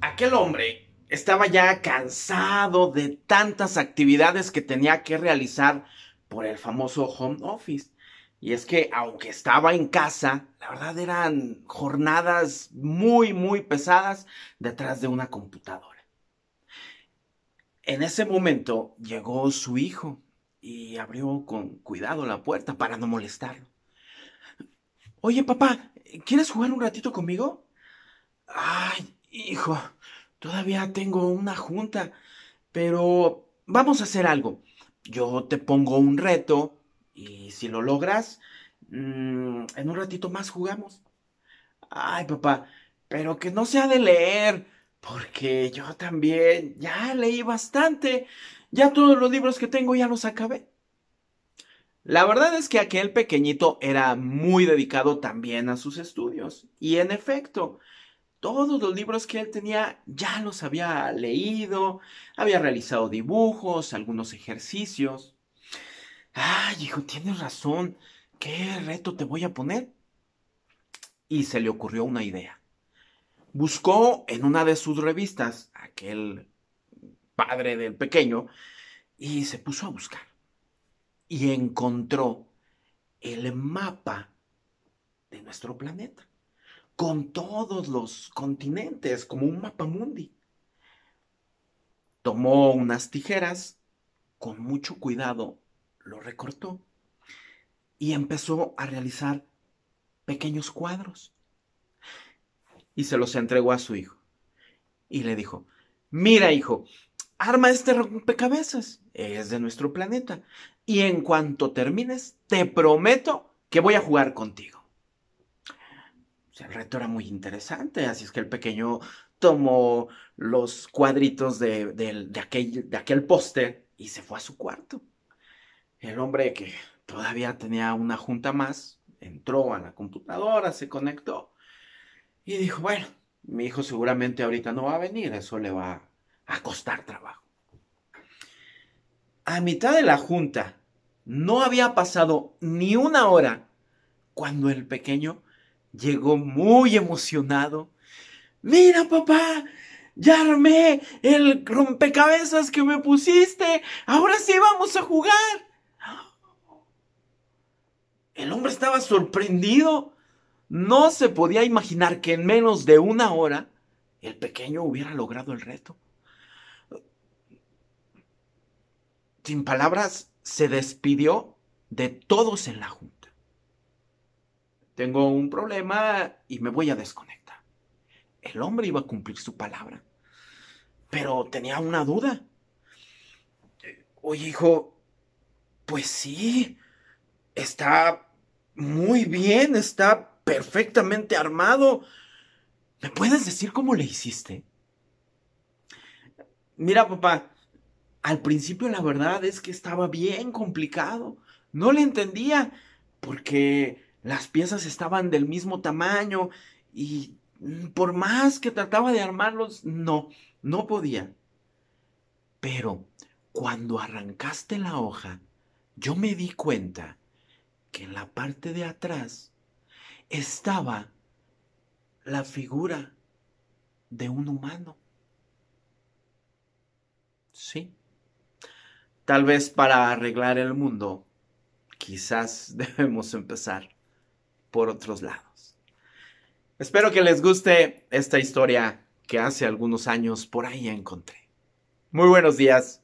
aquel hombre estaba ya cansado de tantas actividades que tenía que realizar por el famoso home office. Y es que aunque estaba en casa, la verdad eran jornadas muy, muy pesadas detrás de una computadora. En ese momento llegó su hijo y abrió con cuidado la puerta para no molestarlo. Oye, papá, ¿quieres jugar un ratito conmigo? hijo, todavía tengo una junta, pero vamos a hacer algo. Yo te pongo un reto y si lo logras, mm, en un ratito más jugamos. Ay, papá, pero que no sea de leer, porque yo también ya leí bastante. Ya todos los libros que tengo ya los acabé. La verdad es que aquel pequeñito era muy dedicado también a sus estudios. Y en efecto, todos los libros que él tenía ya los había leído, había realizado dibujos, algunos ejercicios. Ay, hijo, tienes razón. ¿Qué reto te voy a poner? Y se le ocurrió una idea. Buscó en una de sus revistas aquel padre del pequeño y se puso a buscar. Y encontró el mapa de nuestro planeta con todos los continentes, como un mapa mundi. Tomó unas tijeras, con mucho cuidado lo recortó y empezó a realizar pequeños cuadros. Y se los entregó a su hijo. Y le dijo, mira hijo, arma este rompecabezas, es de nuestro planeta. Y en cuanto termines, te prometo que voy a jugar contigo el reto era muy interesante, así es que el pequeño tomó los cuadritos de, aquel, de aquel y se fue a su cuarto. El hombre que todavía tenía una junta más, entró a la computadora, se conectó y dijo, bueno, mi hijo seguramente ahorita no va a venir, eso le va a costar trabajo. A mitad de la junta, no había pasado ni una hora cuando el pequeño Llegó muy emocionado. Mira, papá, ya armé el rompecabezas que me pusiste. Ahora sí vamos a jugar. El hombre estaba sorprendido. No se podía imaginar que en menos de una hora el pequeño hubiera logrado el reto. Sin palabras, se despidió de todos en la junta tengo un problema y me voy a desconectar. El hombre iba a cumplir su palabra, pero tenía una duda. Oye, hijo, pues sí, está muy bien, está perfectamente armado. ¿Me puedes decir cómo le hiciste? Mira, papá, al principio la verdad es que estaba bien complicado. No le entendía porque las piezas estaban del mismo tamaño y mm, por más que trataba de armarlos, no, no podía. Pero cuando arrancaste la hoja, yo me di cuenta que en la parte de atrás estaba la figura de un humano. Sí. Tal vez para arreglar el mundo, quizás debemos empezar por otros lados. Espero que les guste esta historia que hace algunos años por ahí encontré. Muy buenos días.